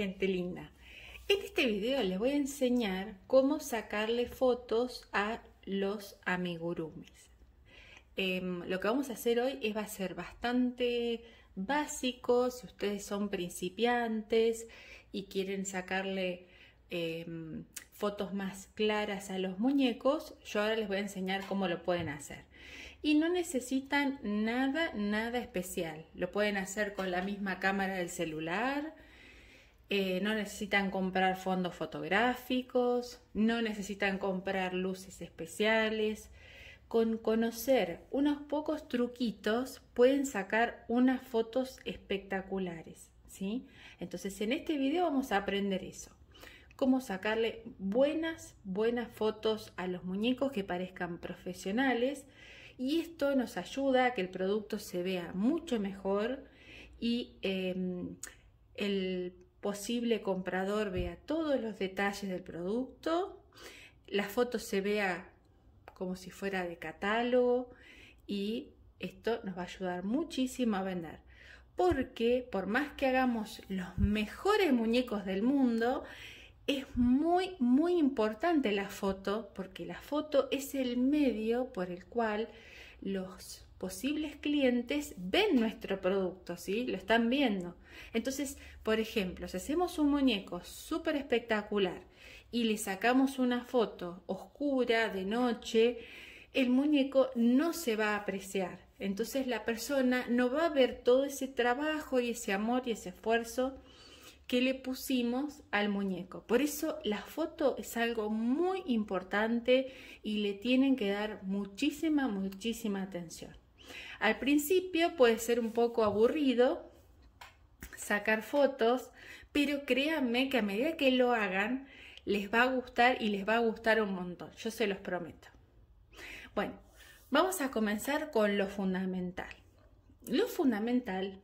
gente linda. En este video les voy a enseñar cómo sacarle fotos a los amigurumis. Em, lo que vamos a hacer hoy es, va a ser bastante básico si ustedes son principiantes y quieren sacarle em, fotos más claras a los muñecos, yo ahora les voy a enseñar cómo lo pueden hacer. Y no necesitan nada, nada especial. Lo pueden hacer con la misma cámara del celular, eh, no necesitan comprar fondos fotográficos, no necesitan comprar luces especiales. Con conocer unos pocos truquitos pueden sacar unas fotos espectaculares, ¿sí? Entonces en este video vamos a aprender eso. Cómo sacarle buenas, buenas fotos a los muñecos que parezcan profesionales. Y esto nos ayuda a que el producto se vea mucho mejor y em, el posible comprador vea todos los detalles del producto, la foto se vea como si fuera de catálogo y esto nos va a ayudar muchísimo a vender. Porque por más que hagamos los mejores muñecos del mundo, es muy, muy importante la foto, porque la foto es el medio por el cual los posibles clientes ven nuestro producto, ¿sí? Lo están viendo. Entonces, por ejemplo, si hacemos un muñeco súper espectacular y le sacamos una foto oscura, de noche, el muñeco no se va a apreciar. Entonces la persona no va a ver todo ese trabajo y ese amor y ese esfuerzo que le pusimos al muñeco. Por eso la foto es algo muy importante y le tienen que dar muchísima, muchísima atención. Al principio puede ser un poco aburrido sacar fotos, pero créanme que a medida que lo hagan, les va a gustar y les va a gustar un montón, yo se los prometo. Bueno, vamos a comenzar con lo fundamental. Lo fundamental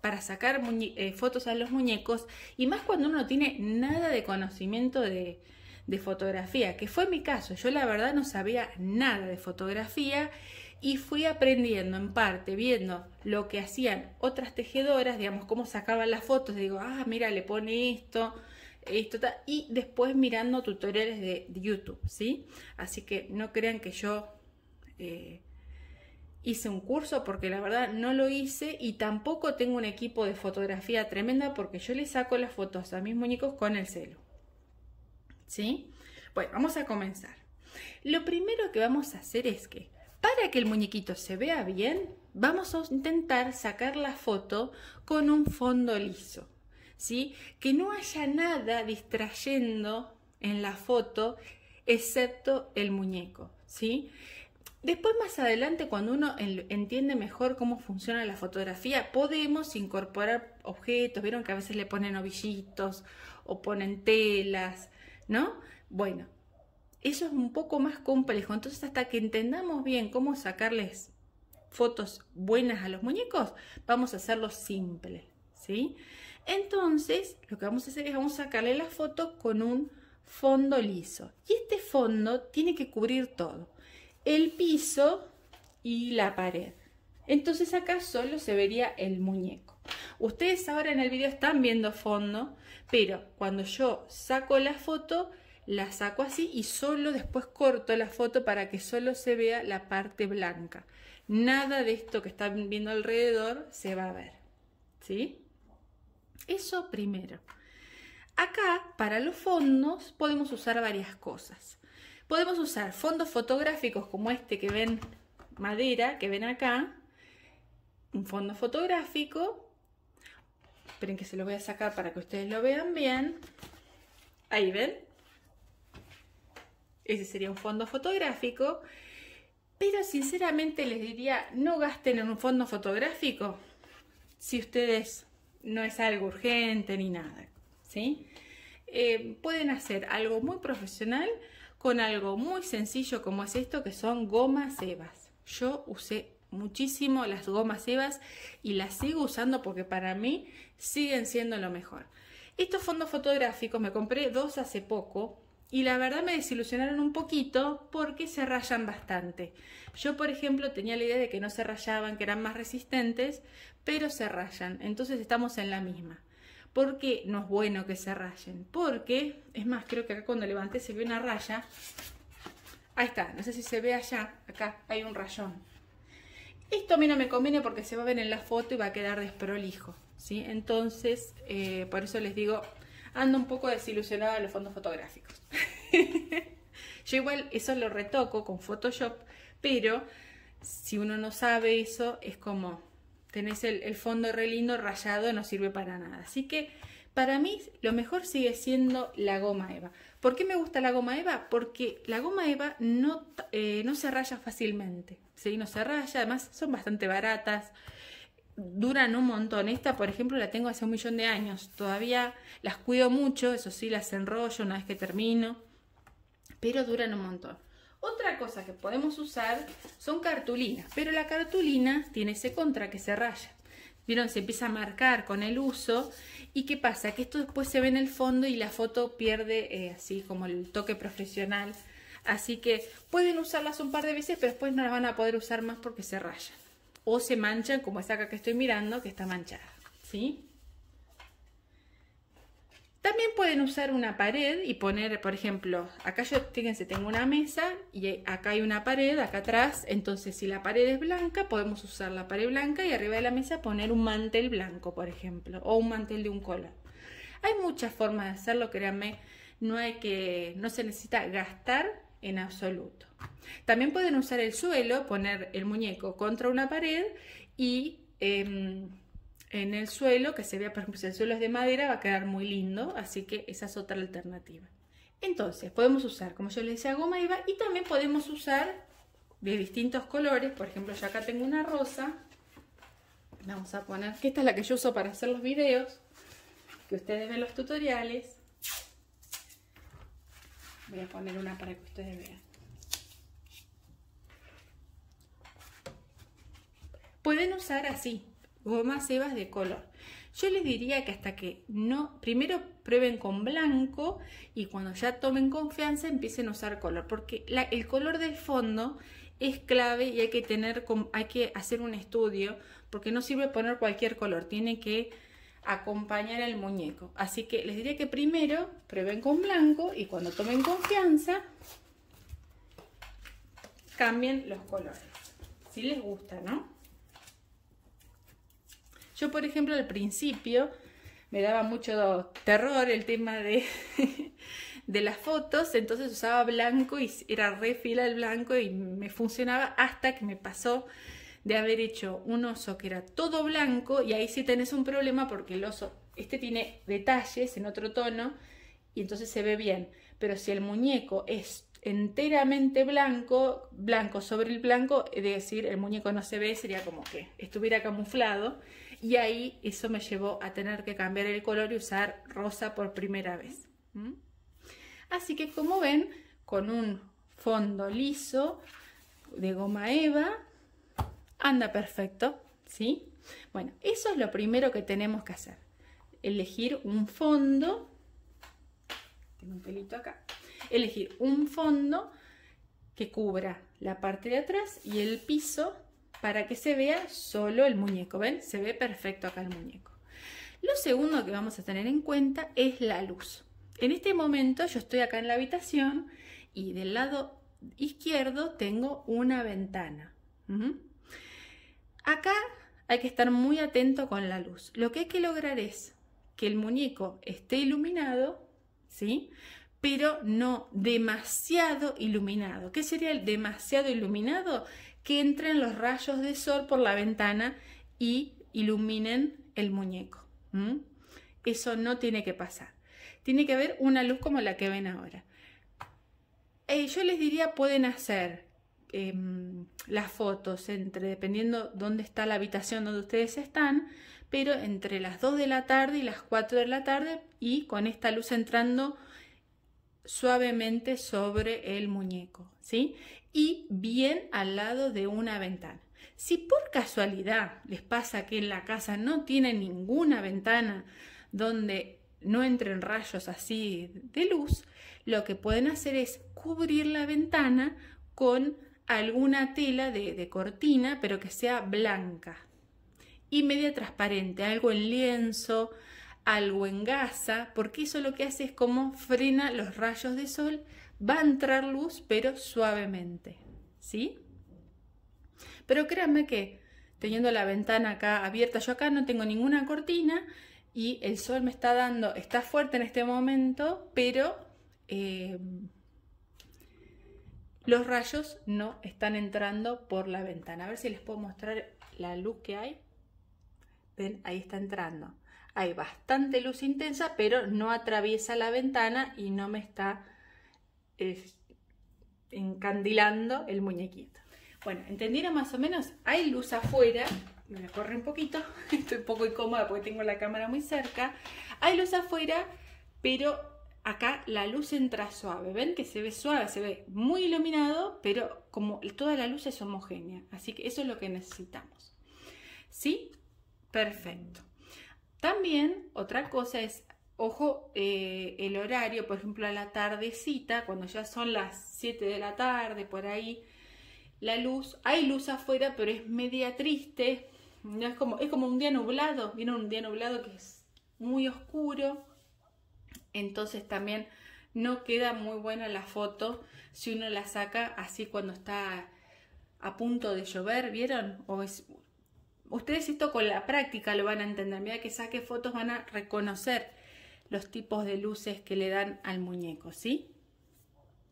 para sacar eh, fotos a los muñecos, y más cuando uno no tiene nada de conocimiento de fotografía, que fue mi caso, yo la verdad no sabía nada de fotografía y fui aprendiendo en parte viendo lo que hacían otras tejedoras, digamos, cómo sacaban las fotos, digo, ah, mira, le pone esto, esto, y después mirando tutoriales de, YouTube, ¿sí? Así que no crean que yo eh, hice un curso porque la verdad no lo hice y tampoco tengo un equipo de fotografía tremenda porque yo le saco las fotos a mis muñecos con el celo, ¿sí? Bueno, vamos a comenzar. Lo primero que vamos a hacer es que para que el muñequito se vea bien, vamos a intentar sacar la foto con un fondo liso, ¿sí? Que no haya nada distrayendo en la foto excepto el muñeco, ¿sí? Después más adelante, cuando uno entiende mejor cómo funciona la fotografía, podemos incorporar objetos, vieron que a veces le ponen ovillitos o ponen telas, ¿no? Bueno, eso es un poco más complejo. Entonces, hasta que entendamos bien cómo sacarles fotos buenas a los muñecos, vamos a hacerlo simple, ¿sí? Entonces, lo que vamos a hacer es vamos a sacarle la foto con un fondo liso. Y este fondo tiene que cubrir todo. El piso y la pared. Entonces acá solo se vería el muñeco. Ustedes ahora en el video están viendo fondo, pero cuando yo saco la foto la saco así y solo después corto la foto para que solo se vea la parte blanca. Nada de esto que están viendo alrededor se va a ver. ¿Sí? Eso primero. Acá, para los fondos, podemos usar varias cosas. Podemos usar fondos fotográficos como este que ven, madera, que ven acá. Un fondo fotográfico. Esperen que se lo voy a sacar para que ustedes lo vean bien. Ahí ven, ese sería un fondo fotográfico. Pero sinceramente les diría, no gasten en un fondo fotográfico si ustedes no es algo urgente ni nada. ¿sí? Eh, pueden hacer algo muy profesional con algo muy sencillo como es esto que son gomas evas. Yo usé muchísimo las gomas evas y las sigo usando porque para mí siguen siendo lo mejor. Estos fondos fotográficos me compré dos hace poco y la verdad me desilusionaron un poquito porque se rayan bastante. Yo, por ejemplo, tenía la idea de que no se rayaban, que eran más resistentes, pero se rayan. Entonces estamos en la misma. ¿Por qué no es bueno que se rayen? Porque, es más, creo que acá cuando levanté se ve una raya. Ahí está, no sé si se ve allá, acá hay un rayón. Esto a mí no me conviene porque se va a ver en la foto y va a quedar desprolijo. ¿sí? Entonces, eh, por eso les digo, ando un poco desilusionada de los fondos fotográficos. Yo igual eso lo retoco con Photoshop, pero si uno no sabe eso, es como tenés el, fondo re lindo rayado, no sirve para nada. Así que para mí lo mejor sigue siendo la goma Eva. ¿Por qué me gusta la goma Eva? Porque la goma Eva no, eh, no se raya fácilmente, ¿sí? No se raya, además son bastante baratas duran un montón. Esta, por ejemplo, la tengo hace un millón de años. Todavía las cuido mucho, eso sí, las enrollo una vez que termino, pero duran un montón. Otra cosa que podemos usar son cartulinas, pero la cartulina tiene ese contra que se raya. Vieron, se empieza a marcar con el uso. ¿Y qué pasa? Que esto después se ve en el fondo y la foto pierde eh, así como el toque profesional. Así que pueden usarlas un par de veces, pero después no las van a poder usar más porque se raya o se manchan como esta acá que estoy mirando que está manchada, ¿sí? También pueden usar una pared y poner, por ejemplo, acá yo, fíjense, tengo una mesa y acá hay una pared, acá atrás, entonces si la pared es blanca, podemos usar la pared blanca y arriba de la mesa poner un mantel blanco, por ejemplo, o un mantel de un color. Hay muchas formas de hacerlo, créanme, no hay que, no se necesita gastar en absoluto. También pueden usar el suelo, poner el muñeco contra una pared y em, en el suelo, que se vea, por ejemplo, si el suelo es de madera, va a quedar muy lindo, así que esa es otra alternativa. Entonces, podemos usar, como yo les decía, goma eva y también podemos usar de distintos colores, por ejemplo, yo acá tengo una rosa, vamos a poner, que esta es la que yo uso para hacer los videos, que ustedes ven los tutoriales, Voy a poner una para que ustedes vean. Pueden usar así, gomas cebas de color. Yo les diría que hasta que no, primero prueben con blanco y cuando ya tomen confianza empiecen a usar color, porque el color del fondo es clave y hay que tener, hay que hacer un estudio, porque no sirve poner cualquier color, tiene que acompañar al muñeco. Así que les diría que primero prueben con blanco y cuando tomen confianza, cambien los colores. Si les gusta, ¿no? Yo, por ejemplo, al principio me daba mucho terror el tema de, de las fotos, entonces usaba blanco y era re fila el blanco y me funcionaba hasta que me pasó de haber hecho un oso que era todo blanco y ahí sí tenés un problema porque el oso, este tiene detalles en otro tono y entonces se ve bien, pero si el muñeco es enteramente blanco, blanco sobre el blanco, es decir, el muñeco no se ve, sería como que estuviera camuflado y ahí eso me llevó a tener que cambiar el color y usar rosa por primera vez. Así que como ven, con un fondo liso de goma eva, anda perfecto, ¿sí? Bueno, eso es lo primero que tenemos que hacer. Elegir un fondo. Tengo un pelito acá. Elegir un fondo que cubra la parte de atrás y el piso para que se vea solo el muñeco. ¿Ven? Se ve perfecto acá el muñeco. Lo segundo que vamos a tener en cuenta es la luz. En este momento yo estoy acá en la habitación y del lado izquierdo tengo una ventana. Acá hay que estar muy atento con la luz. Lo que hay que lograr es que el muñeco esté iluminado, ¿sí? Pero no demasiado iluminado. ¿Qué sería el demasiado iluminado? Que entren los rayos de sol por la ventana y iluminen el muñeco. Eso no tiene que pasar. Tiene que haber una luz como la que ven ahora. Eh, yo les diría, pueden hacer em, las fotos entre, dependiendo dónde está la habitación donde ustedes están, pero entre las 2 de la tarde y las 4 de la tarde y con esta luz entrando suavemente sobre el muñeco, ¿sí? Y bien al lado de una ventana. Si por casualidad les pasa que en la casa no tienen ninguna ventana donde no entren rayos así de luz, lo que pueden hacer es cubrir la ventana con alguna tela de, cortina, pero que sea blanca y media transparente, algo en lienzo, algo en gasa, porque eso lo que hace es como frena los rayos de sol, va a entrar luz, pero suavemente, ¿sí? Pero créanme que teniendo la ventana acá abierta, yo acá no tengo ninguna cortina y el sol me está dando, está fuerte en este momento, pero eh, los rayos no están entrando por la ventana. A ver si les puedo mostrar la luz que hay. Ven, ahí está entrando. Hay bastante luz intensa, pero no atraviesa la ventana y no me está encandilando el muñequito. Bueno, ¿entendieron más o menos? Hay luz afuera, me la corre un poquito, estoy un poco incómoda porque tengo la cámara muy cerca. Hay luz afuera, pero acá la luz entra suave. Ven que se ve suave, se ve muy iluminado, pero como toda la luz es homogénea. Así que eso es lo que necesitamos. ¿Sí? Perfecto. También otra cosa es, ojo, eh, el horario, por ejemplo, a la tardecita, cuando ya son las 7 de la tarde, por ahí, la luz, hay luz afuera, pero es media triste. No es como, es como un día nublado, viene un día nublado que es muy oscuro entonces también no queda muy buena la foto si uno la saca así cuando está a punto de llover, ¿vieron? O es... Ustedes esto con la práctica lo van a entender. Mira que saque fotos van a reconocer los tipos de luces que le dan al muñeco, ¿sí?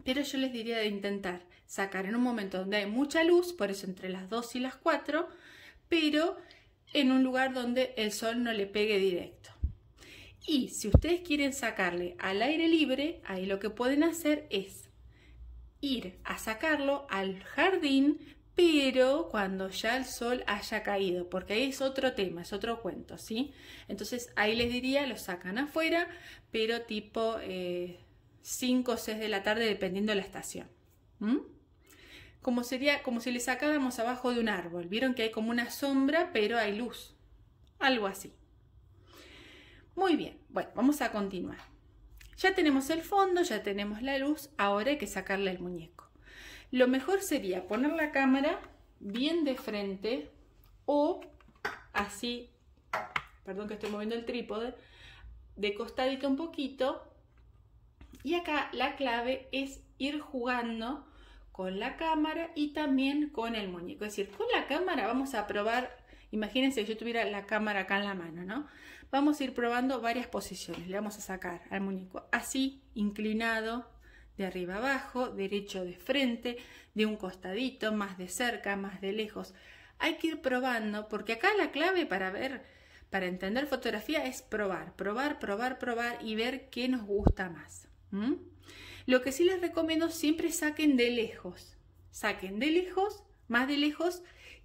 Pero yo les diría de intentar sacar en un momento donde hay mucha luz, por eso entre las 2 y las 4, pero en un lugar donde el sol no le pegue directo. Y si ustedes quieren sacarle al aire libre, ahí lo que pueden hacer es ir a sacarlo al jardín, pero cuando ya el sol haya caído, porque ahí es otro tema, es otro cuento, ¿sí? Entonces ahí les diría, lo sacan afuera, pero tipo 5 eh, o 6 de la tarde, dependiendo de la estación. Como, sería, como si le sacáramos abajo de un árbol. Vieron que hay como una sombra, pero hay luz. Algo así. Muy bien, bueno, vamos a continuar. Ya tenemos el fondo, ya tenemos la luz, ahora hay que sacarle el muñeco. Lo mejor sería poner la cámara bien de frente o así, perdón que estoy moviendo el trípode, de costadito un poquito. Y acá la clave es ir jugando con la cámara y también con el muñeco. Es decir, con la cámara vamos a probar, imagínense que yo tuviera la cámara acá en la mano, ¿no? vamos a ir probando varias posiciones. Le vamos a sacar al muñeco así, inclinado, de arriba abajo, derecho de frente, de un costadito, más de cerca, más de lejos. Hay que ir probando, porque acá la clave para ver, para entender fotografía es probar, probar, probar, probar y ver qué nos gusta más. Lo que sí les recomiendo, siempre saquen de lejos. Saquen de lejos, más de lejos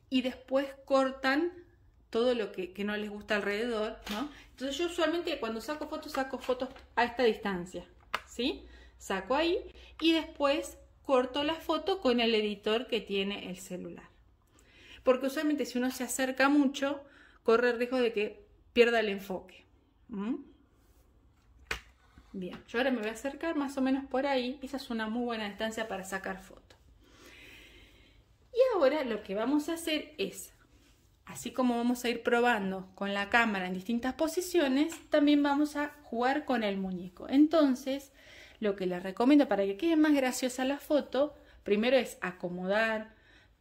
y después cortan todo lo que, no les gusta alrededor, ¿no? Entonces yo usualmente cuando saco fotos, saco fotos a esta distancia, ¿sí? Saco ahí y después corto la foto con el editor que tiene el celular. Porque usualmente si uno se acerca mucho, corre el riesgo de que pierda el enfoque. Bien, yo ahora me voy a acercar más o menos por ahí. Esa es una muy buena distancia para sacar fotos. Y ahora lo que vamos a hacer es así como vamos a ir probando con la cámara en distintas posiciones, también vamos a jugar con el muñeco. Entonces, lo que les recomiendo para que quede más graciosa la foto, primero es acomodar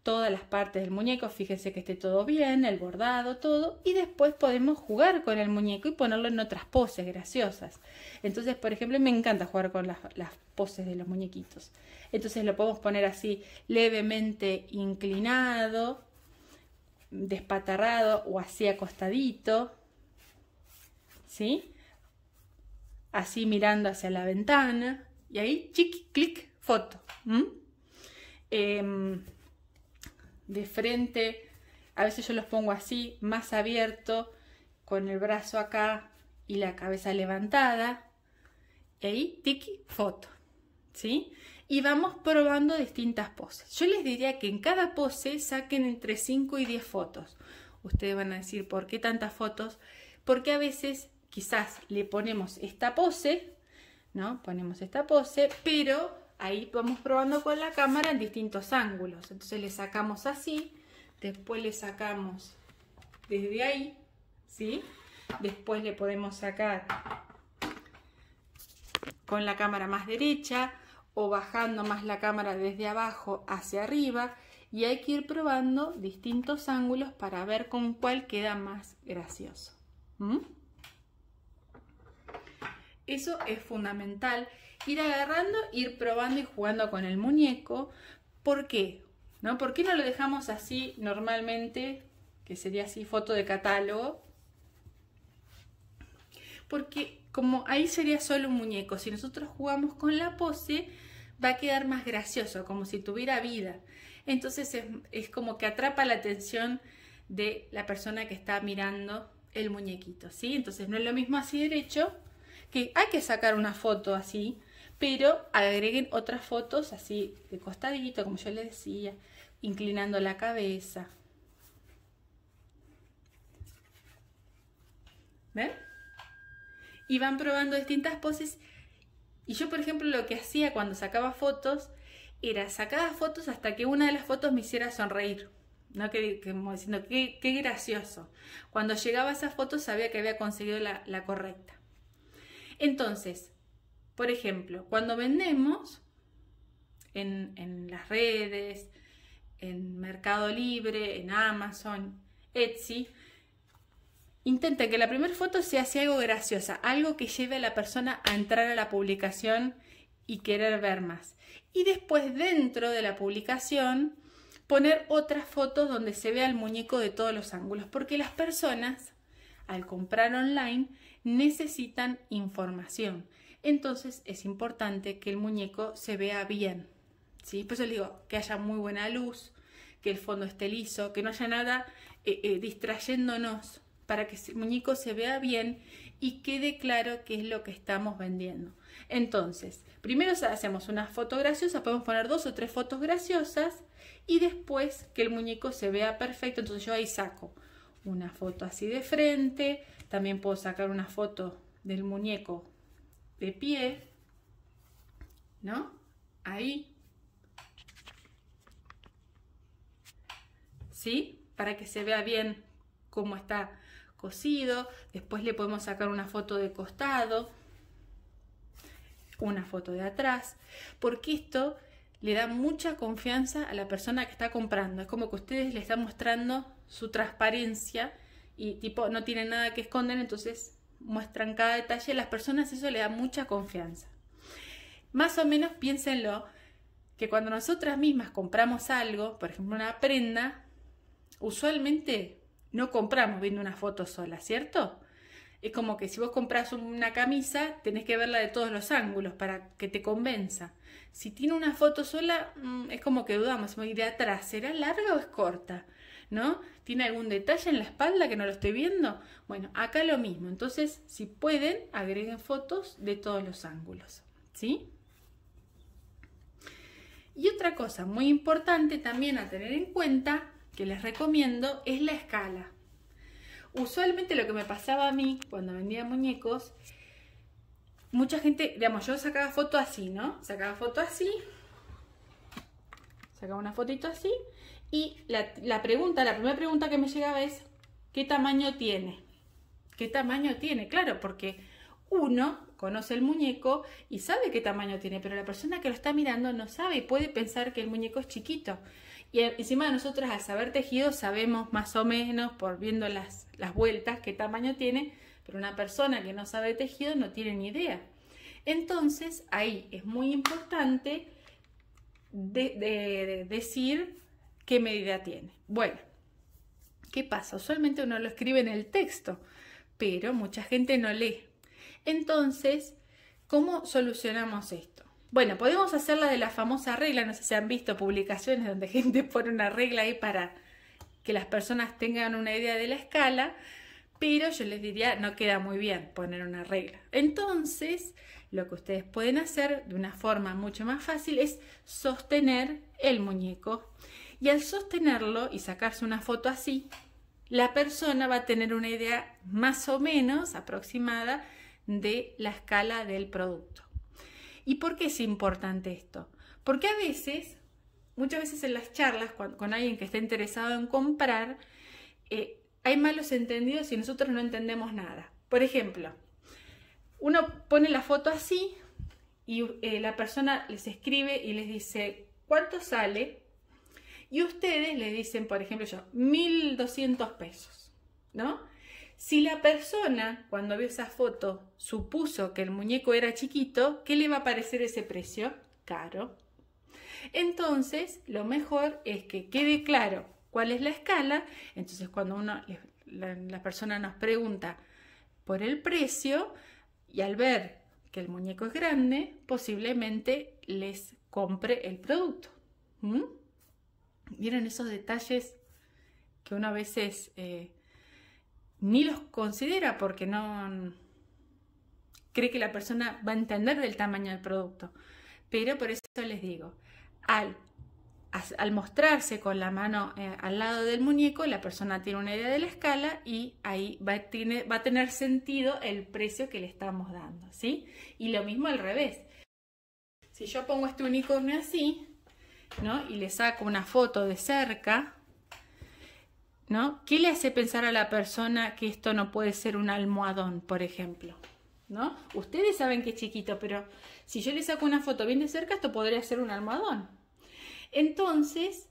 todas las partes del muñeco, fíjense que esté todo bien, el bordado, todo, y después podemos jugar con el muñeco y ponerlo en otras poses graciosas. Entonces, por ejemplo, me encanta jugar con las, poses de los muñequitos. Entonces lo podemos poner así levemente inclinado, despatarrado o así acostadito, ¿sí? Así mirando hacia la ventana y ahí, chiqui, clic, foto. Em, de frente, a veces yo los pongo así, más abierto, con el brazo acá y la cabeza levantada. Y ahí, tiki, foto. ¿Sí? y vamos probando distintas poses. Yo les diría que en cada pose saquen entre 5 y 10 fotos. Ustedes van a decir, ¿por qué tantas fotos? Porque a veces quizás le ponemos esta pose, ¿no? Ponemos esta pose, pero ahí vamos probando con la cámara en distintos ángulos. Entonces le sacamos así, después le sacamos desde ahí, ¿sí? Después le podemos sacar con la cámara más derecha, o bajando más la cámara desde abajo hacia arriba y hay que ir probando distintos ángulos para ver con cuál queda más gracioso. ¿Mm? Eso es fundamental, ir agarrando, ir probando y jugando con el muñeco. ¿Por qué? ¿No? ¿Por qué no lo dejamos así normalmente, que sería así foto de catálogo? Porque como ahí sería solo un muñeco, si nosotros jugamos con la pose, va a quedar más gracioso, como si tuviera vida. Entonces es, como que atrapa la atención de la persona que está mirando el muñequito, ¿sí? Entonces no es lo mismo así derecho, que hay que sacar una foto así, pero agreguen otras fotos así de costadito, como yo les decía, inclinando la cabeza. ¿Ven? Y van probando distintas poses y yo, por ejemplo, lo que hacía cuando sacaba fotos era sacar fotos hasta que una de las fotos me hiciera sonreír. ¿no? Que, como diciendo, qué, gracioso. Cuando llegaba esa foto sabía que había conseguido la, correcta. Entonces, por ejemplo, cuando vendemos en, en las redes, en Mercado Libre, en Amazon, Etsy, Intenta que la primera foto sea algo graciosa, algo que lleve a la persona a entrar a la publicación y querer ver más. Y después dentro de la publicación poner otras fotos donde se vea el muñeco de todos los ángulos, porque las personas al comprar online necesitan información. Entonces es importante que el muñeco se vea bien. ¿sí? Por eso les digo que haya muy buena luz, que el fondo esté liso, que no haya nada eh, eh, distrayéndonos para que el muñeco se vea bien y quede claro qué es lo que estamos vendiendo. Entonces, primero hacemos unas foto graciosas, podemos poner dos o tres fotos graciosas y después que el muñeco se vea perfecto, entonces yo ahí saco una foto así de frente, también puedo sacar una foto del muñeco de pie, ¿no? Ahí. ¿Sí? Para que se vea bien cómo está después le podemos sacar una foto de costado, una foto de atrás, porque esto le da mucha confianza a la persona que está comprando. Es como que ustedes le están mostrando su transparencia y tipo no tienen nada que esconder, entonces muestran cada detalle. A las personas eso le da mucha confianza. Más o menos piénsenlo que cuando nosotras mismas compramos algo, por ejemplo una prenda, usualmente no compramos viendo una foto sola, ¿cierto? Es como que si vos compras una camisa, tenés que verla de todos los ángulos para que te convenza. Si tiene una foto sola, mm, es como que dudamos, y de atrás, ¿será larga o es corta? ¿No? ¿Tiene algún detalle en la espalda que no lo estoy viendo? Bueno, acá lo mismo. Entonces, si pueden, agreguen fotos de todos los ángulos. ¿Sí? Y otra cosa muy importante también a tener en cuenta que les recomiendo es la escala. Usualmente lo que me pasaba a mí cuando vendía muñecos, mucha gente, digamos, yo sacaba foto así, ¿no? Sacaba foto así, sacaba una fotito así, y la, la pregunta, la primera pregunta que me llegaba es, ¿qué tamaño tiene? ¿Qué tamaño tiene? Claro, porque uno conoce el muñeco y sabe qué tamaño tiene, pero la persona que lo está mirando no sabe y puede pensar que el muñeco es chiquito. Y encima de nosotros, al saber tejido, sabemos más o menos, por viendo las, vueltas, qué tamaño tiene, pero una persona que no sabe tejido no tiene ni idea. Entonces, ahí es muy importante decir qué medida tiene. Bueno, ¿qué pasa? Usualmente uno lo escribe en el texto, pero mucha gente no lee. Entonces, ¿cómo solucionamos esto? Bueno, podemos hacer la de la famosa regla, no sé si han visto publicaciones donde gente pone una regla ahí para que las personas tengan una idea de la escala, pero yo les diría, no queda muy bien poner una regla. Entonces, lo que ustedes pueden hacer de una forma mucho más fácil es sostener el muñeco. Y al sostenerlo y sacarse una foto así, la persona va a tener una idea más o menos aproximada de la escala del producto. ¿Y por qué es importante esto? Porque a veces, muchas veces en las charlas con alguien que está interesado en comprar, eh, hay malos entendidos y nosotros no entendemos nada. Por ejemplo, uno pone la foto así y eh, la persona les escribe y les dice, ¿cuánto sale? Y ustedes le dicen, por ejemplo, yo, 1.200 pesos, ¿no? Si la persona, cuando vio esa foto, supuso que el muñeco era chiquito, ¿qué le va a parecer ese precio? Caro. Entonces, lo mejor es que quede claro cuál es la escala. Entonces, cuando la, persona nos pregunta por el precio y al ver que el muñeco es grande, posiblemente les compre el producto. ¿Mm? ¿Vieron esos detalles que uno a veces eh, ni los considera porque no cree que la persona va a entender del tamaño del producto. Pero por eso les digo, al, mostrarse con la mano eh, al lado del muñeco, la persona tiene una idea de la escala y ahí va, a tener sentido el precio que le estamos dando, ¿sí? Y lo mismo al revés. Si yo pongo este unicornio así, ¿no? Y le saco una foto de cerca, ¿no? ¿Qué le hace pensar a la persona que esto no puede ser un almohadón, por ejemplo? ¿No? Ustedes saben que es chiquito, pero si yo le saco una foto bien de cerca, esto podría ser un almohadón. Entonces,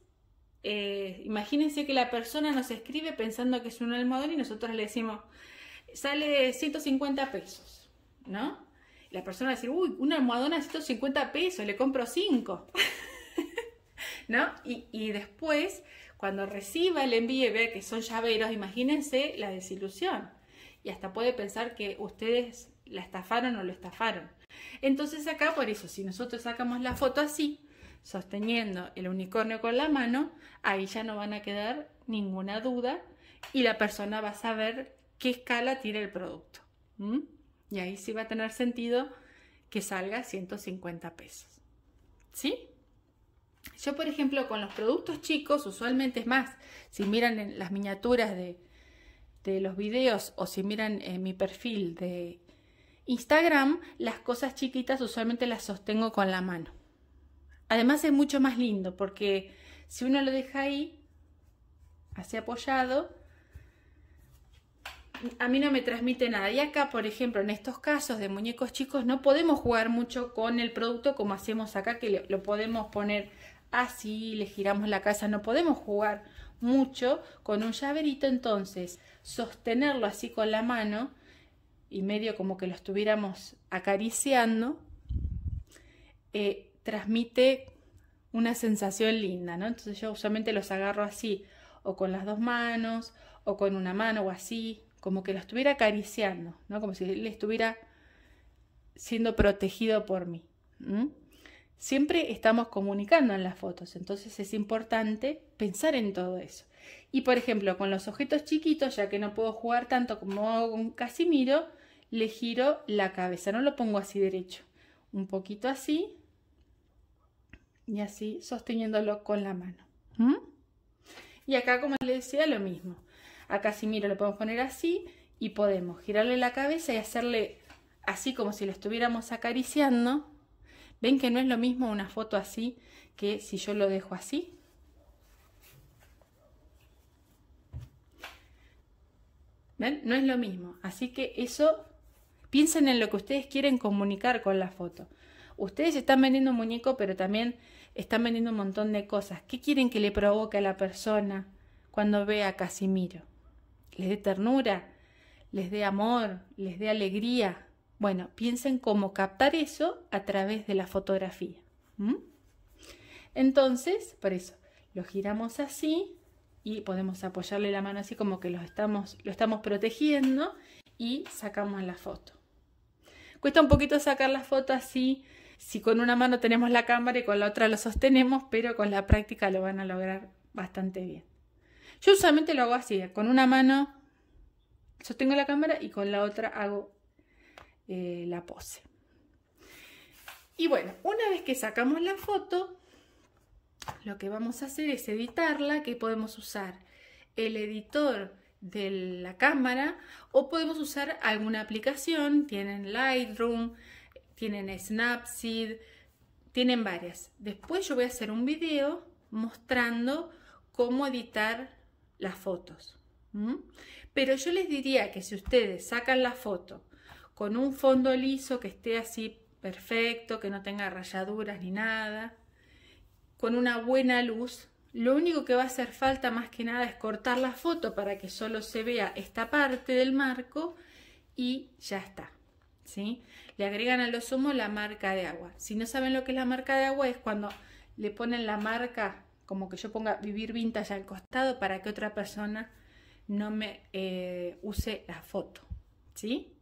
eh, imagínense que la persona nos escribe pensando que es un almohadón y nosotros le decimos, sale 150 pesos, ¿no? La persona dice, uy, un almohadón a 150 pesos, le compro 5, ¿no? y después cuando reciba el envío y vea que son llaveros, imagínense la desilusión. Y hasta puede pensar que ustedes la estafaron o lo estafaron. Entonces acá, por eso, si nosotros sacamos la foto así, sosteniendo el unicornio con la mano, ahí ya no van a quedar ninguna duda y la persona va a saber qué escala tiene el producto. Y ahí sí va a tener sentido que salga 150 pesos. ¿Sí? Yo, por ejemplo, con los productos chicos, usualmente es más, si miran en las miniaturas de, de los videos o si miran eh, mi perfil de Instagram, las cosas chiquitas usualmente las sostengo con la mano. Además es mucho más lindo porque si uno lo deja ahí, así apoyado, a mí no me transmite nada. Y acá, por ejemplo, en estos casos de muñecos chicos, no podemos jugar mucho con el producto como hacemos acá, que lo podemos poner así ah, le giramos la casa, no podemos jugar mucho con un llaverito, entonces sostenerlo así con la mano y medio como que lo estuviéramos acariciando, eh, transmite una sensación linda, ¿no? Entonces yo usualmente los agarro así, o con las dos manos, o con una mano, o así, como que lo estuviera acariciando, ¿no? Como si él estuviera siendo protegido por mí. Siempre estamos comunicando en las fotos, entonces es importante pensar en todo eso. Y por ejemplo, con los objetos chiquitos, ya que no puedo jugar tanto como hago con Casimiro, le giro la cabeza, no lo pongo así derecho, un poquito así y así sosteniéndolo con la mano. Y acá, como les decía, lo mismo. A Casimiro lo podemos poner así y podemos girarle la cabeza y hacerle así como si lo estuviéramos acariciando ¿Ven que no es lo mismo una foto así que si yo lo dejo así? ¿Ven? No es lo mismo. Así que eso, piensen en lo que ustedes quieren comunicar con la foto. Ustedes están vendiendo un muñeco, pero también están vendiendo un montón de cosas. ¿Qué quieren que le provoque a la persona cuando vea a Casimiro? ¿Les dé ternura? ¿Les dé amor? ¿Les dé alegría? Bueno, piensen cómo captar eso a través de la fotografía. Entonces, por eso, lo giramos así y podemos apoyarle la mano así como que lo estamos, lo estamos protegiendo y sacamos la foto. Cuesta un poquito sacar la foto así, si con una mano tenemos la cámara y con la otra lo sostenemos, pero con la práctica lo van a lograr bastante bien. Yo usualmente lo hago así, con una mano sostengo la cámara y con la otra hago eh, la pose. Y bueno, una vez que sacamos la foto, lo que vamos a hacer es editarla, que podemos usar el editor de la cámara o podemos usar alguna aplicación, tienen Lightroom, tienen Snapseed, tienen varias. Después yo voy a hacer un video mostrando cómo editar las fotos. Pero yo les diría que si ustedes sacan la foto con un fondo liso que esté así perfecto, que no tenga rayaduras ni nada, con una buena luz, lo único que va a hacer falta más que nada es cortar la foto para que solo se vea esta parte del marco y ya está. ¿sí? Le agregan a lo sumo la marca de agua. Si no saben lo que es la marca de agua es cuando le ponen la marca, como que yo ponga vivir vintage al costado para que otra persona no me eh, use la foto. ¿Sí?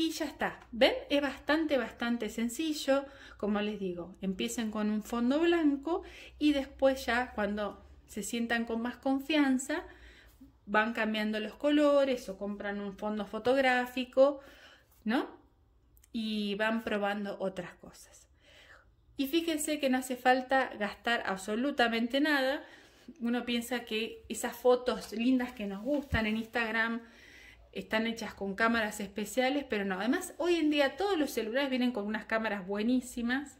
y ya está. ¿Ven? Es bastante, bastante sencillo. Como les digo, empiecen con un fondo blanco y después ya cuando se sientan con más confianza, van cambiando los colores o compran un fondo fotográfico, ¿no? Y van probando otras cosas. Y fíjense que no hace falta gastar absolutamente nada. Uno piensa que esas fotos lindas que nos gustan en Instagram, están hechas con cámaras especiales, pero no. Además, hoy en día todos los celulares vienen con unas cámaras buenísimas.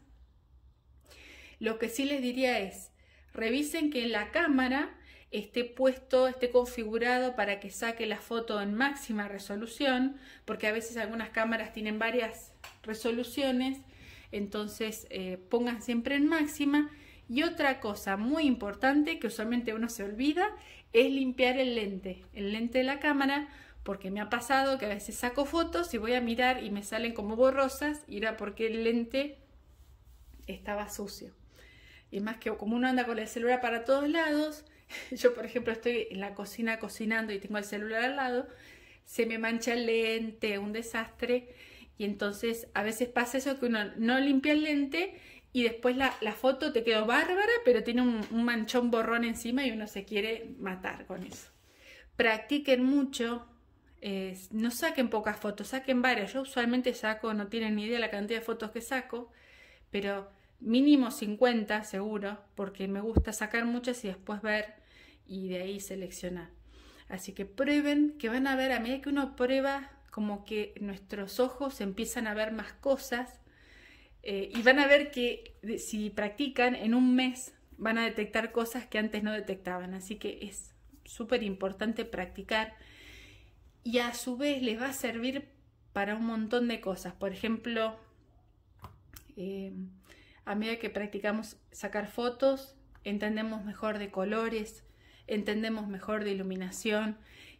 Lo que sí les diría es, revisen que en la cámara esté puesto, esté configurado para que saque la foto en máxima resolución, porque a veces algunas cámaras tienen varias resoluciones, entonces eh, pongan siempre en máxima. Y otra cosa muy importante que usualmente uno se olvida es limpiar el lente, el lente de la cámara, porque me ha pasado que a veces saco fotos y voy a mirar y me salen como borrosas y era porque el lente estaba sucio. Y más que como uno anda con el celular para todos lados, yo por ejemplo estoy en la cocina cocinando y tengo el celular al lado, se me mancha el lente, un desastre. Y entonces a veces pasa eso que uno no limpia el lente y después la, foto te quedó bárbara, pero tiene un manchón borrón encima y uno se quiere matar con eso. Practiquen mucho no saquen pocas fotos, saquen varias. Yo usualmente saco, no tienen ni idea la cantidad de fotos que saco, pero mínimo 50 seguro, porque me gusta sacar muchas y después ver y de ahí seleccionar. Así que prueben, que van a ver, a medida que uno prueba, como que nuestros ojos empiezan a ver más cosas eh, y van a ver que si practican en un mes van a detectar cosas que antes no detectaban. Así que es súper importante practicar y a su vez les va a servir para un montón de cosas. Por ejemplo, eh, a medida que practicamos sacar fotos, entendemos mejor de colores, entendemos mejor de iluminación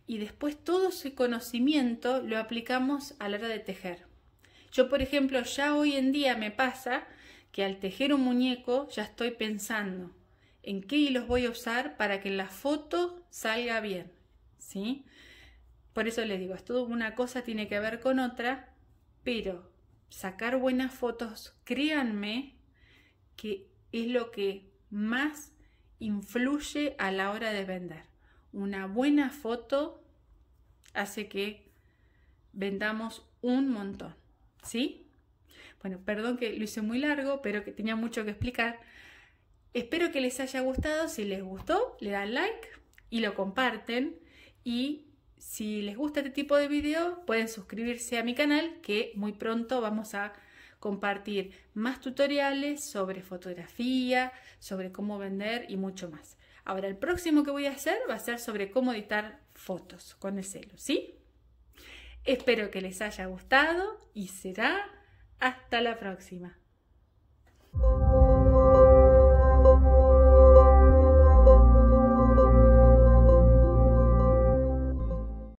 y después todo ese conocimiento lo aplicamos a la hora de tejer. Yo, por ejemplo, ya hoy en día me pasa que al tejer un muñeco ya estoy pensando en qué hilos voy a usar para que la foto salga bien, ¿sí? Por eso les digo, es todo una cosa tiene que ver con otra, pero sacar buenas fotos, créanme que es lo que más influye a la hora de vender. Una buena foto hace que vendamos un montón, ¿sí? Bueno, perdón que lo hice muy largo, pero que tenía mucho que explicar. Espero que les haya gustado. Si les gustó, le dan like y lo comparten. Y si les gusta este tipo de video, pueden suscribirse a mi canal que muy pronto vamos a compartir más tutoriales sobre fotografía, sobre cómo vender y mucho más. Ahora, el próximo que voy a hacer va a ser sobre cómo editar fotos con el celo, ¿sí? Espero que les haya gustado y será hasta la próxima.